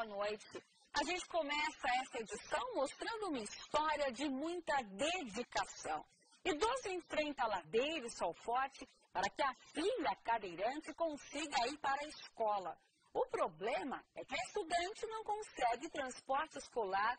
boa noite. A gente começa essa edição mostrando uma história de muita dedicação. Idoso enfrenta ladeira e sol forte para que a filha cadeirante consiga ir para a escola. O problema é que a estudante não consegue transporte escolar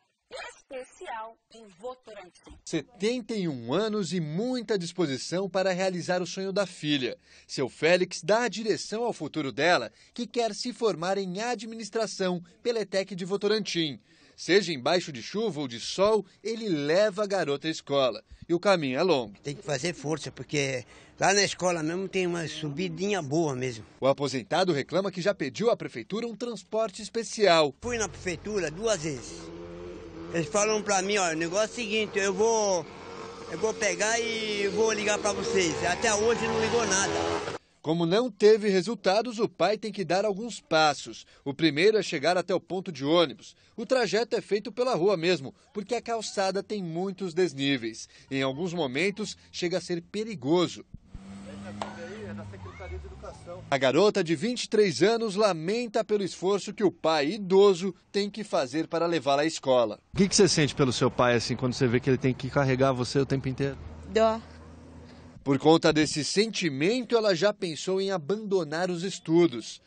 especial em Votorantim. 71 anos e muita disposição para realizar o sonho da filha. Seu Félix dá a direção ao futuro dela, que quer se formar em administração pela ETEC de Votorantim. Seja embaixo de chuva ou de sol, ele leva a garota à escola. E o caminho é longo. Tem que fazer força, porque lá na escola mesmo tem uma subidinha boa mesmo. O aposentado reclama que já pediu à prefeitura um transporte especial. Fui na prefeitura duas vezes. Eles falam pra mim, olha, o negócio é o seguinte, eu vou. Eu vou pegar e vou ligar para vocês. Até hoje não ligou nada. Como não teve resultados, o pai tem que dar alguns passos. O primeiro é chegar até o ponto de ônibus. O trajeto é feito pela rua mesmo, porque a calçada tem muitos desníveis. Em alguns momentos, chega a ser perigoso. A garota de 23 anos lamenta pelo esforço que o pai idoso tem que fazer para levá-la à escola. O que, que você sente pelo seu pai assim quando você vê que ele tem que carregar você o tempo inteiro? Dó. Por conta desse sentimento, ela já pensou em abandonar os estudos.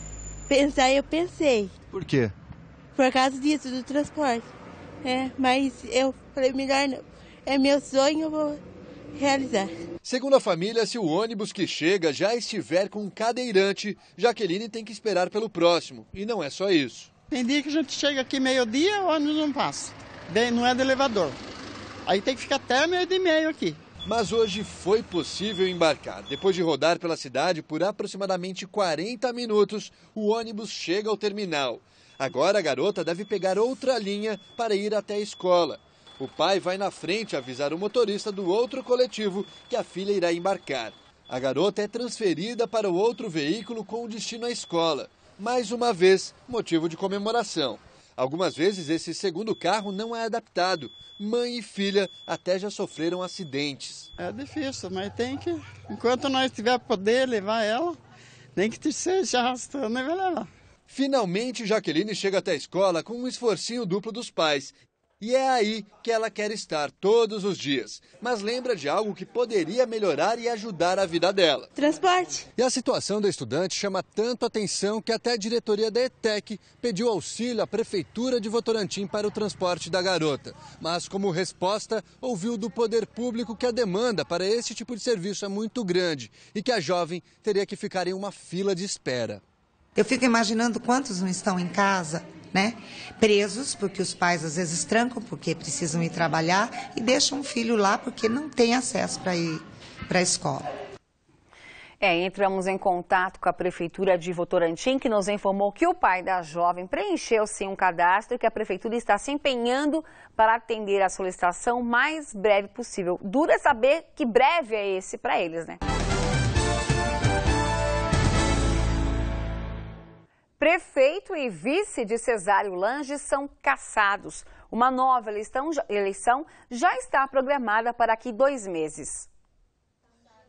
Pensar, eu pensei. Por quê? Por causa disso, do transporte. É, mas eu falei, melhor não. É meu sonho, eu vou realizar. Segundo a família, se o ônibus que chega já estiver com um cadeirante, Jaqueline tem que esperar pelo próximo. E não é só isso. Tem dia que a gente chega aqui meio-dia, o ônibus não passa. Não é de elevador. Aí tem que ficar até meio-dia e meio aqui. Mas hoje foi possível embarcar. Depois de rodar pela cidade por aproximadamente 40 minutos, o ônibus chega ao terminal. Agora a garota deve pegar outra linha para ir até a escola. O pai vai na frente avisar o motorista do outro coletivo que a filha irá embarcar. A garota é transferida para o outro veículo com destino à escola. Mais uma vez, motivo de comemoração. Algumas vezes esse segundo carro não é adaptado. Mãe e filha até já sofreram acidentes. É difícil, mas tem que, enquanto nós tiver poder levar ela, nem que seja arrastando e vai levar. Finalmente, Jaqueline chega até a escola com um esforcinho duplo dos pais e é aí que ela quer estar todos os dias. Mas lembra de algo que poderia melhorar e ajudar a vida dela: transporte. E a situação da estudante chama tanto atenção que até a diretoria da ETEC pediu auxílio à Prefeitura de Votorantim para o transporte da garota. Mas, como resposta, ouviu do poder público que a demanda para esse tipo de serviço é muito grande e que a jovem teria que ficar em uma fila de espera. Eu fico imaginando quantos não estão em casa né? Presos, porque os pais às vezes trancam, porque precisam ir trabalhar, e deixam o filho lá porque não tem acesso para ir para a escola. É, entramos em contato com a Prefeitura de Votorantim, que nos informou que o pai da jovem preencheu sim um cadastro e que a Prefeitura está se empenhando para atender a solicitação mais breve possível. Dura saber que breve é esse para eles, né? Prefeito e vice de Cesário Lange são caçados. Uma nova eleição já está programada para aqui dois meses.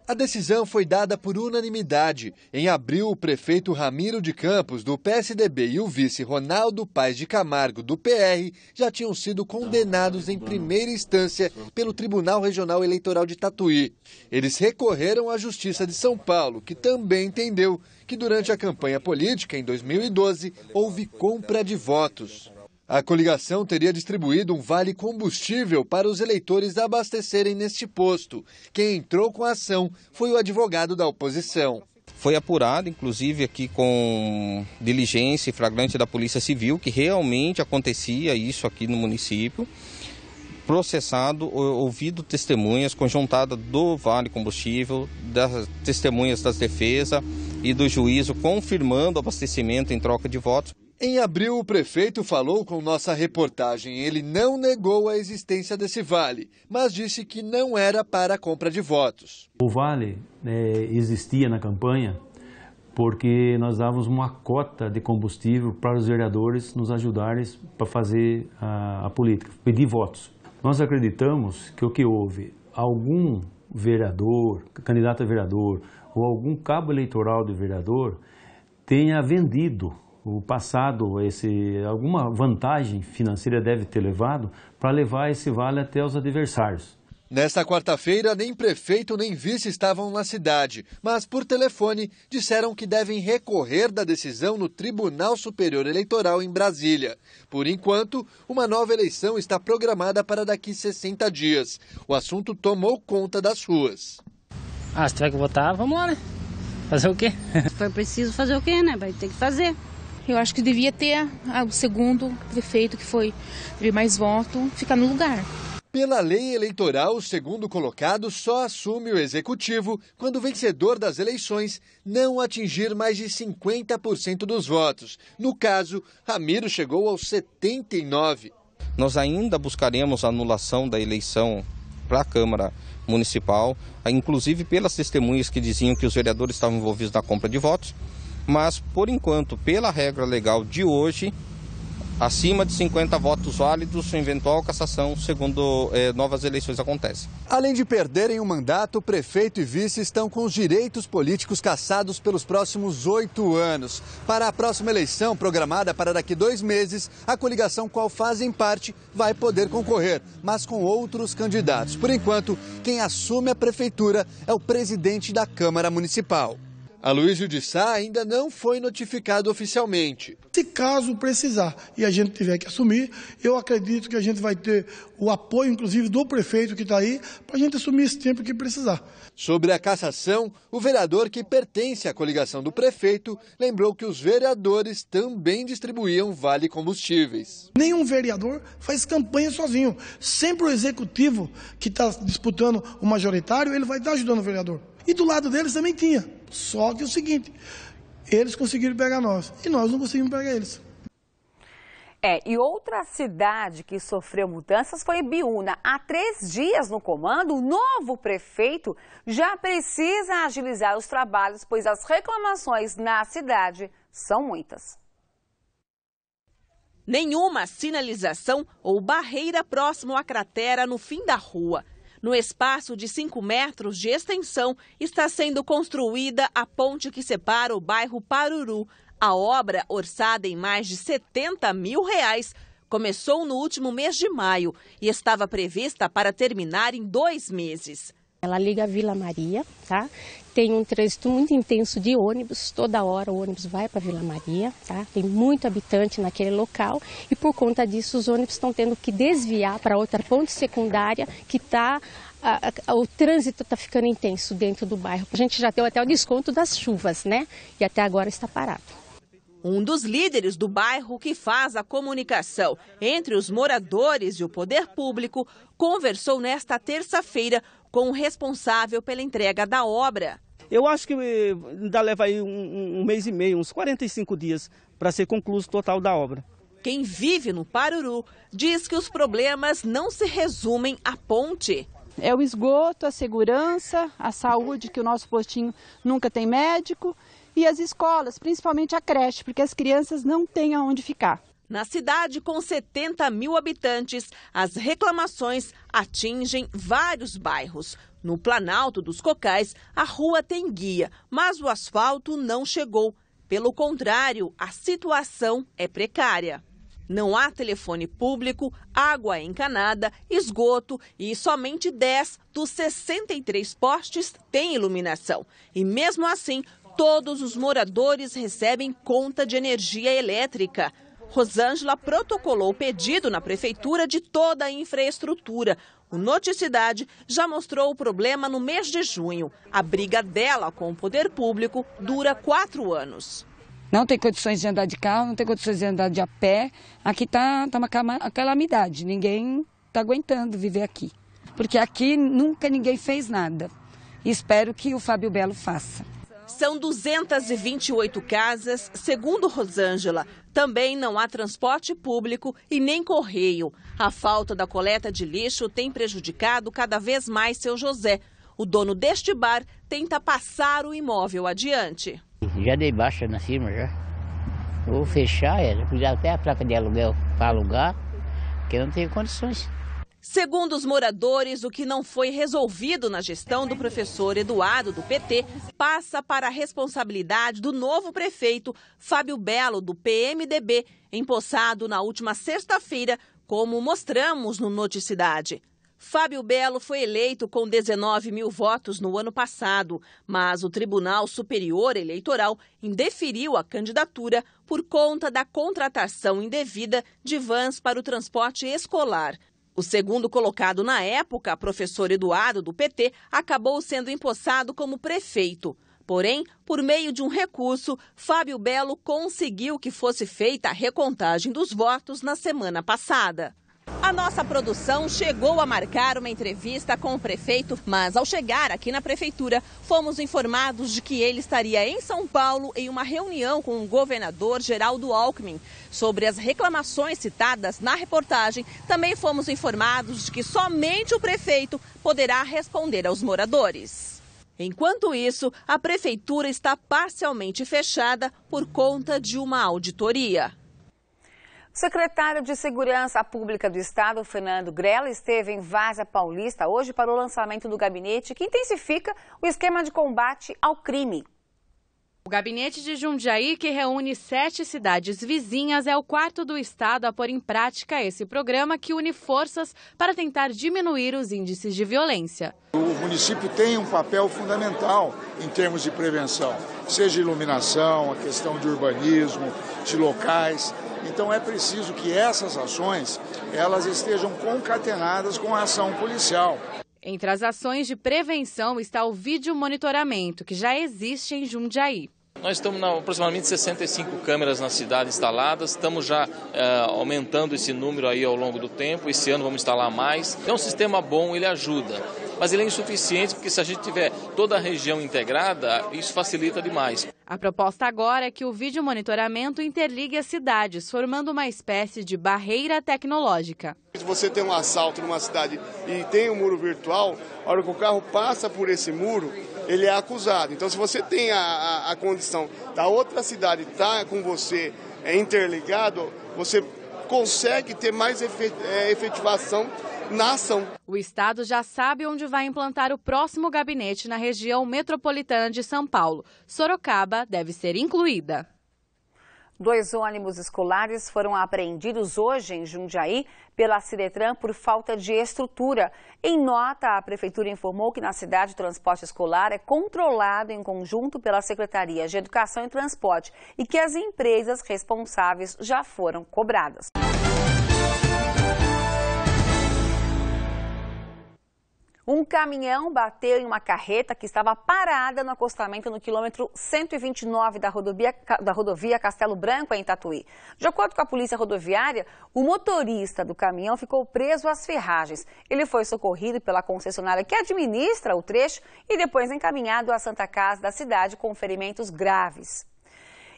A decisão foi dada por unanimidade. Em abril, o prefeito Ramiro de Campos, do PSDB, e o vice Ronaldo Pais de Camargo, do PR, já tinham sido condenados em primeira instância pelo Tribunal Regional Eleitoral de Tatuí. Eles recorreram à Justiça de São Paulo, que também entendeu que durante a campanha política, em 2012, houve compra de votos. A coligação teria distribuído um vale combustível para os eleitores abastecerem neste posto. Quem entrou com a ação foi o advogado da oposição. Foi apurado, inclusive, aqui com diligência e flagrante da Polícia Civil, que realmente acontecia isso aqui no município. Processado, ouvido testemunhas, conjuntada do Vale Combustível, das testemunhas das defesas e do juízo confirmando o abastecimento em troca de votos. Em abril, o prefeito falou com nossa reportagem. Ele não negou a existência desse vale, mas disse que não era para compra de votos. O vale é, existia na campanha porque nós dávamos uma cota de combustível para os vereadores nos ajudarem para fazer a, a política, pedir votos. Nós acreditamos que o que houve, algum vereador, candidato a vereador ou algum cabo eleitoral de vereador tenha vendido o passado, esse, alguma vantagem financeira deve ter levado para levar esse vale até os adversários. Nesta quarta-feira, nem prefeito nem vice estavam na cidade, mas por telefone disseram que devem recorrer da decisão no Tribunal Superior Eleitoral em Brasília. Por enquanto, uma nova eleição está programada para daqui 60 dias. O assunto tomou conta das ruas. Ah, se tiver que votar, vamos lá, né? Fazer o quê? Foi preciso fazer o quê, né? Vai ter que fazer. Eu acho que devia ter ah, o segundo prefeito que foi teve mais voto ficar no lugar. Pela lei eleitoral, o segundo colocado só assume o executivo quando o vencedor das eleições não atingir mais de 50% dos votos. No caso, Ramiro chegou aos 79. Nós ainda buscaremos a anulação da eleição para a Câmara Municipal, inclusive pelas testemunhas que diziam que os vereadores estavam envolvidos na compra de votos mas por enquanto, pela regra legal de hoje, acima de 50 votos válidos, eventual cassação, segundo eh, novas eleições acontece. Além de perderem o mandato, prefeito e vice estão com os direitos políticos cassados pelos próximos oito anos. Para a próxima eleição, programada para daqui dois meses, a coligação qual fazem parte vai poder concorrer, mas com outros candidatos. Por enquanto, quem assume a prefeitura é o presidente da Câmara Municipal. Aloysio de Sá ainda não foi notificado oficialmente. Se caso precisar e a gente tiver que assumir, eu acredito que a gente vai ter o apoio, inclusive, do prefeito que está aí, para a gente assumir esse tempo que precisar. Sobre a cassação, o vereador que pertence à coligação do prefeito lembrou que os vereadores também distribuíam vale combustíveis. Nenhum vereador faz campanha sozinho. Sempre o executivo que está disputando o majoritário, ele vai estar tá ajudando o vereador. E do lado deles também tinha. Só que é o seguinte, eles conseguiram pegar nós e nós não conseguimos pegar eles. É, e outra cidade que sofreu mudanças foi Biúna. Há três dias no comando, o novo prefeito já precisa agilizar os trabalhos, pois as reclamações na cidade são muitas. Nenhuma sinalização ou barreira próximo à cratera no fim da rua. No espaço de 5 metros de extensão, está sendo construída a ponte que separa o bairro Paruru. A obra, orçada em mais de 70 mil reais, começou no último mês de maio e estava prevista para terminar em dois meses. Ela liga a Vila Maria, tá? Tem um trânsito muito intenso de ônibus, toda hora o ônibus vai para Vila Maria, tá? Tem muito habitante naquele local e por conta disso os ônibus estão tendo que desviar para outra ponte secundária que está o trânsito está ficando intenso dentro do bairro. A gente já deu até o desconto das chuvas, né? E até agora está parado. Um dos líderes do bairro que faz a comunicação entre os moradores e o poder público conversou nesta terça-feira com o responsável pela entrega da obra. Eu acho que eh, ainda leva aí um, um mês e meio, uns 45 dias, para ser concluído o total da obra. Quem vive no Paruru diz que os problemas não se resumem à ponte. É o esgoto, a segurança, a saúde, que o nosso postinho nunca tem médico, e as escolas, principalmente a creche, porque as crianças não têm aonde ficar. Na cidade, com 70 mil habitantes, as reclamações atingem vários bairros. No Planalto dos Cocais, a rua tem guia, mas o asfalto não chegou. Pelo contrário, a situação é precária. Não há telefone público, água encanada, esgoto e somente 10 dos 63 postes têm iluminação. E mesmo assim, todos os moradores recebem conta de energia elétrica. Rosângela protocolou o pedido na prefeitura de toda a infraestrutura. O Noticidade já mostrou o problema no mês de junho. A briga dela com o poder público dura quatro anos. Não tem condições de andar de carro, não tem condições de andar de a pé. Aqui está tá, tá uma calamidade, ninguém está aguentando viver aqui. Porque aqui nunca ninguém fez nada. espero que o Fábio Belo faça. São 228 casas, segundo Rosângela. Também não há transporte público e nem correio. A falta da coleta de lixo tem prejudicado cada vez mais seu José. O dono deste bar tenta passar o imóvel adiante. Já dei baixa na firma, já. Vou fechar ela, é, até a placa de aluguel para alugar, porque não tenho condições. Segundo os moradores, o que não foi resolvido na gestão do professor Eduardo, do PT, passa para a responsabilidade do novo prefeito, Fábio Belo, do PMDB, empossado na última sexta-feira, como mostramos no Noticidade. Fábio Belo foi eleito com 19 mil votos no ano passado, mas o Tribunal Superior Eleitoral indeferiu a candidatura por conta da contratação indevida de vans para o transporte escolar. O segundo colocado na época, professor Eduardo, do PT, acabou sendo empossado como prefeito. Porém, por meio de um recurso, Fábio Belo conseguiu que fosse feita a recontagem dos votos na semana passada. A nossa produção chegou a marcar uma entrevista com o prefeito, mas ao chegar aqui na prefeitura, fomos informados de que ele estaria em São Paulo em uma reunião com o governador Geraldo Alckmin. Sobre as reclamações citadas na reportagem, também fomos informados de que somente o prefeito poderá responder aos moradores. Enquanto isso, a prefeitura está parcialmente fechada por conta de uma auditoria. Secretário de Segurança Pública do Estado, Fernando Grela, esteve em Vaza Paulista hoje para o lançamento do gabinete que intensifica o esquema de combate ao crime. O gabinete de Jundiaí, que reúne sete cidades vizinhas, é o quarto do estado a pôr em prática esse programa que une forças para tentar diminuir os índices de violência. O município tem um papel fundamental em termos de prevenção, seja iluminação, a questão de urbanismo, de locais. Então é preciso que essas ações elas estejam concatenadas com a ação policial. Entre as ações de prevenção está o vídeo monitoramento, que já existe em Jundiaí. Nós estamos na, aproximadamente 65 câmeras na cidade instaladas, estamos já é, aumentando esse número aí ao longo do tempo, esse ano vamos instalar mais. É um sistema bom, ele ajuda, mas ele é insuficiente porque se a gente tiver toda a região integrada, isso facilita demais. A proposta agora é que o vídeo monitoramento interligue as cidades, formando uma espécie de barreira tecnológica. Se você tem um assalto numa cidade e tem um muro virtual, a hora que o carro passa por esse muro, ele é acusado. Então, se você tem a, a, a condição da outra cidade estar tá com você é, interligado, você consegue ter mais é, efetivação na ação. O Estado já sabe onde vai implantar o próximo gabinete na região metropolitana de São Paulo. Sorocaba deve ser incluída. Dois ônibus escolares foram apreendidos hoje em Jundiaí pela Ciretran por falta de estrutura. Em nota, a Prefeitura informou que na cidade o transporte escolar é controlado em conjunto pela Secretaria de Educação e Transporte e que as empresas responsáveis já foram cobradas. Um caminhão bateu em uma carreta que estava parada no acostamento no quilômetro 129 da rodovia, da rodovia Castelo Branco, em Tatuí. De acordo com a polícia rodoviária, o motorista do caminhão ficou preso às ferragens. Ele foi socorrido pela concessionária que administra o trecho e depois encaminhado à Santa Casa da cidade com ferimentos graves.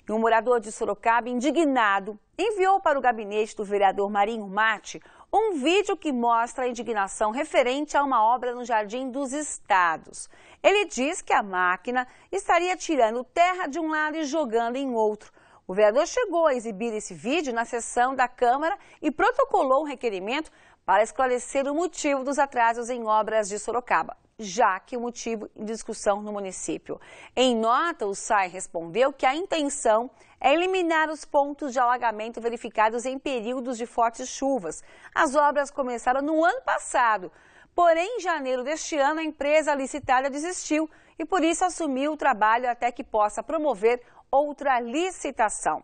E um morador de Sorocaba, indignado, enviou para o gabinete do vereador Marinho Mate um vídeo que mostra a indignação referente a uma obra no Jardim dos Estados. Ele diz que a máquina estaria tirando terra de um lado e jogando em outro. O vereador chegou a exibir esse vídeo na sessão da Câmara e protocolou um requerimento para esclarecer o motivo dos atrasos em obras de Sorocaba já que o motivo em discussão no município. Em nota, o SAI respondeu que a intenção é eliminar os pontos de alagamento verificados em períodos de fortes chuvas. As obras começaram no ano passado, porém, em janeiro deste ano, a empresa licitária desistiu e, por isso, assumiu o trabalho até que possa promover outra licitação.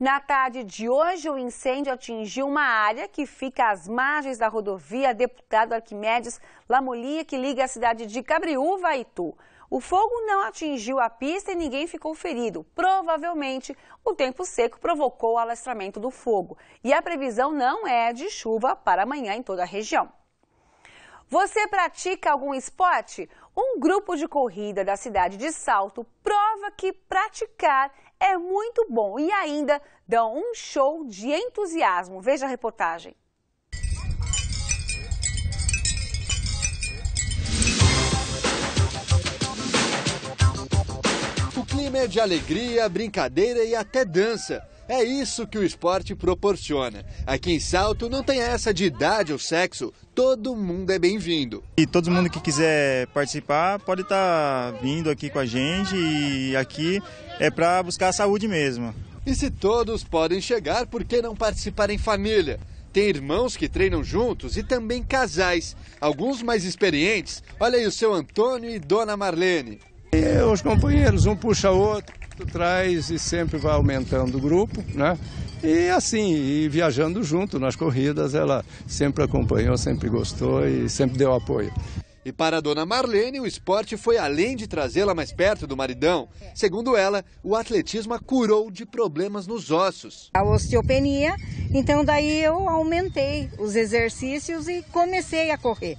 Na tarde de hoje, o incêndio atingiu uma área que fica às margens da rodovia Deputado Arquimedes Lamolia, que liga a cidade de Cabriúva a Itu. O fogo não atingiu a pista e ninguém ficou ferido. Provavelmente, o tempo seco provocou o alastramento do fogo. E a previsão não é de chuva para amanhã em toda a região. Você pratica algum esporte? Um grupo de corrida da cidade de Salto prova que praticar é muito bom e ainda dão um show de entusiasmo. Veja a reportagem. O clima é de alegria, brincadeira e até dança. É isso que o esporte proporciona. Aqui em Salto não tem essa de idade ou sexo, todo mundo é bem-vindo. E todo mundo que quiser participar pode estar tá vindo aqui com a gente e aqui é para buscar a saúde mesmo. E se todos podem chegar, por que não participar em família? Tem irmãos que treinam juntos e também casais. Alguns mais experientes. Olha aí o seu Antônio e Dona Marlene. E os companheiros, um puxa o outro traz e sempre vai aumentando o grupo, né? E assim, e viajando junto nas corridas, ela sempre acompanhou, sempre gostou e sempre deu apoio. E para a dona Marlene, o esporte foi além de trazê-la mais perto do maridão. Segundo ela, o atletismo a curou de problemas nos ossos. A osteopenia, então daí eu aumentei os exercícios e comecei a correr.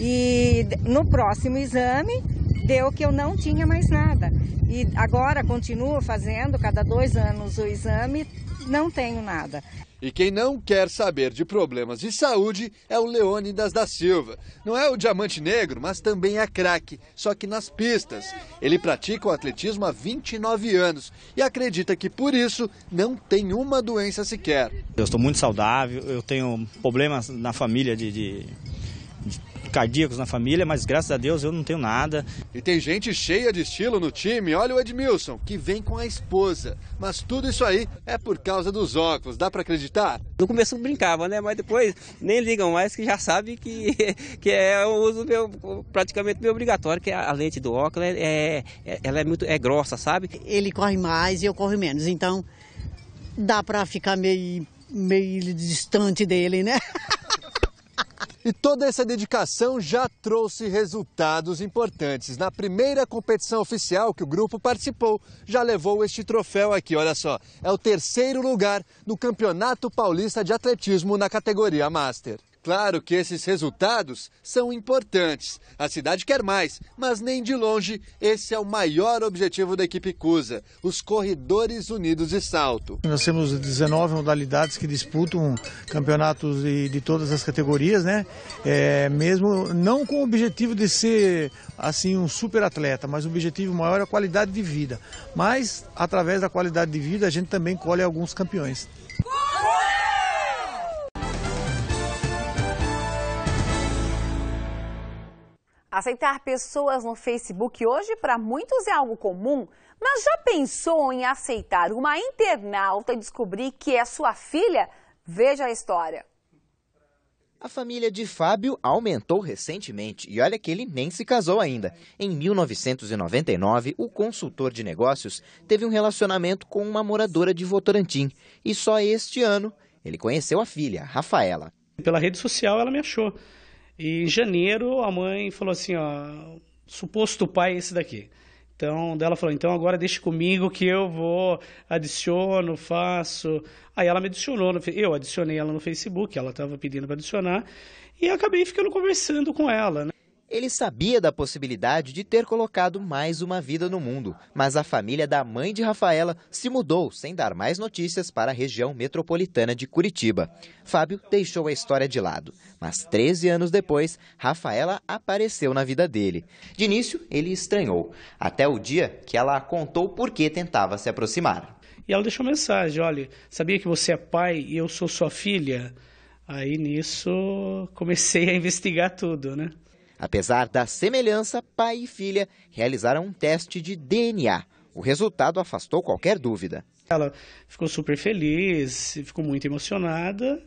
E no próximo exame, deu que eu não tinha mais nada. E agora continuo fazendo, cada dois anos, o exame, não tenho nada. E quem não quer saber de problemas de saúde é o Leônidas da Silva. Não é o diamante negro, mas também é craque, só que nas pistas. Ele pratica o atletismo há 29 anos e acredita que por isso não tem uma doença sequer. Eu estou muito saudável, eu tenho problemas na família de, de cardíacos na família, mas graças a Deus eu não tenho nada. E tem gente cheia de estilo no time. Olha o Edmilson, que vem com a esposa. Mas tudo isso aí é por causa dos óculos, dá para acreditar? No começo brincava, né? Mas depois nem ligam mais que já sabe que, que é o uso meu, praticamente meu obrigatório, que é a lente do óculos é, é, ela é muito é grossa, sabe? Ele corre mais e eu corro menos, então dá para ficar meio, meio distante dele, né? E toda essa dedicação já trouxe resultados importantes. Na primeira competição oficial que o grupo participou, já levou este troféu aqui, olha só. É o terceiro lugar no Campeonato Paulista de Atletismo na categoria Master claro que esses resultados são importantes. A cidade quer mais, mas nem de longe esse é o maior objetivo da equipe CUSA, os corredores unidos de salto. Nós temos 19 modalidades que disputam campeonatos de, de todas as categorias, né? É, mesmo não com o objetivo de ser assim um super atleta, mas o objetivo maior é a qualidade de vida. Mas através da qualidade de vida a gente também colhe alguns campeões. Aceitar pessoas no Facebook hoje para muitos é algo comum, mas já pensou em aceitar uma internauta e descobrir que é sua filha? Veja a história. A família de Fábio aumentou recentemente e olha que ele nem se casou ainda. Em 1999, o consultor de negócios teve um relacionamento com uma moradora de Votorantim e só este ano ele conheceu a filha, Rafaela. Pela rede social ela me achou. E em janeiro a mãe falou assim, ó, suposto pai é esse daqui. Então, dela falou, então agora deixa comigo que eu vou, adiciono, faço. Aí ela me adicionou, no, eu adicionei ela no Facebook, ela estava pedindo para adicionar, e acabei ficando conversando com ela, né? Ele sabia da possibilidade de ter colocado mais uma vida no mundo, mas a família da mãe de Rafaela se mudou sem dar mais notícias para a região metropolitana de Curitiba. Fábio deixou a história de lado, mas 13 anos depois, Rafaela apareceu na vida dele. De início, ele estranhou, até o dia que ela contou por que tentava se aproximar. E ela deixou mensagem: olha, sabia que você é pai e eu sou sua filha? Aí nisso comecei a investigar tudo, né? Apesar da semelhança, pai e filha realizaram um teste de DNA. O resultado afastou qualquer dúvida. Ela ficou super feliz, ficou muito emocionada.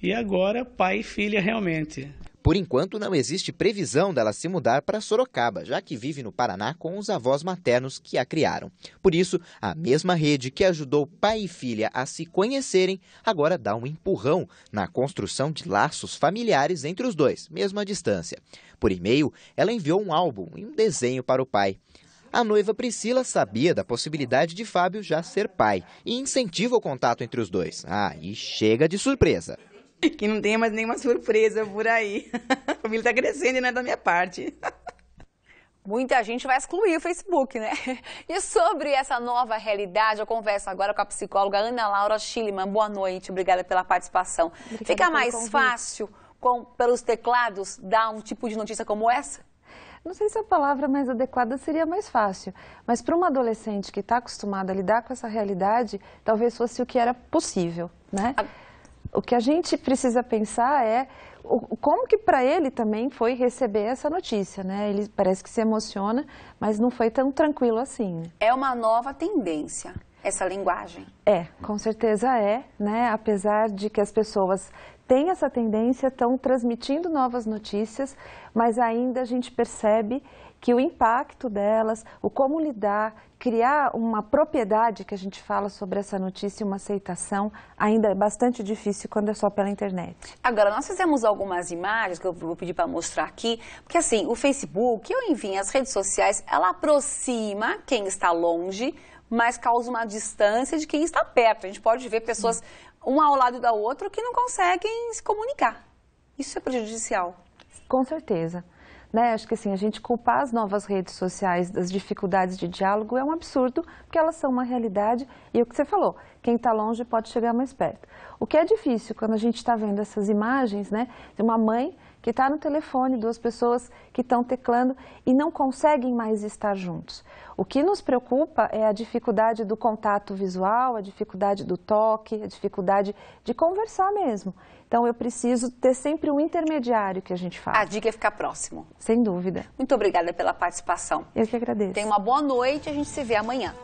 E agora, pai e filha, realmente. Por enquanto, não existe previsão dela se mudar para Sorocaba, já que vive no Paraná com os avós maternos que a criaram. Por isso, a mesma rede que ajudou pai e filha a se conhecerem agora dá um empurrão na construção de laços familiares entre os dois, mesmo à distância. Por e-mail, ela enviou um álbum e um desenho para o pai. A noiva Priscila sabia da possibilidade de Fábio já ser pai e incentiva o contato entre os dois. Ah, e chega de surpresa. que não tenha mais nenhuma surpresa por aí. A família está crescendo e não é da minha parte. Muita gente vai excluir o Facebook, né? E sobre essa nova realidade, eu converso agora com a psicóloga Ana Laura Schillemann. Boa noite, obrigada pela participação. Obrigada Fica mais convite. fácil, com, pelos teclados, dar um tipo de notícia como essa? Não sei se a palavra mais adequada seria mais fácil, mas para uma adolescente que está acostumada a lidar com essa realidade, talvez fosse o que era possível, né? A... O que a gente precisa pensar é como que para ele também foi receber essa notícia, né? Ele parece que se emociona, mas não foi tão tranquilo assim. É uma nova tendência essa linguagem. É, com certeza é, né? Apesar de que as pessoas têm essa tendência, estão transmitindo novas notícias, mas ainda a gente percebe que o impacto delas, o como lidar, criar uma propriedade que a gente fala sobre essa notícia, uma aceitação, ainda é bastante difícil quando é só pela internet. Agora, nós fizemos algumas imagens que eu vou pedir para mostrar aqui, porque assim, o Facebook, ou enfim, as redes sociais, ela aproxima quem está longe, mas causa uma distância de quem está perto. A gente pode ver pessoas um ao lado da outra que não conseguem se comunicar. Isso é prejudicial. Com certeza. Né? Acho que assim, a gente culpar as novas redes sociais das dificuldades de diálogo é um absurdo, porque elas são uma realidade e o que você falou, quem está longe pode chegar mais perto. O que é difícil quando a gente está vendo essas imagens, né, de uma mãe que está no telefone, duas pessoas que estão teclando e não conseguem mais estar juntos. O que nos preocupa é a dificuldade do contato visual, a dificuldade do toque, a dificuldade de conversar mesmo. Então eu preciso ter sempre um intermediário que a gente faça. A dica é ficar próximo. Sem dúvida. Muito obrigada pela participação. Eu que agradeço. Tenha uma boa noite e a gente se vê amanhã.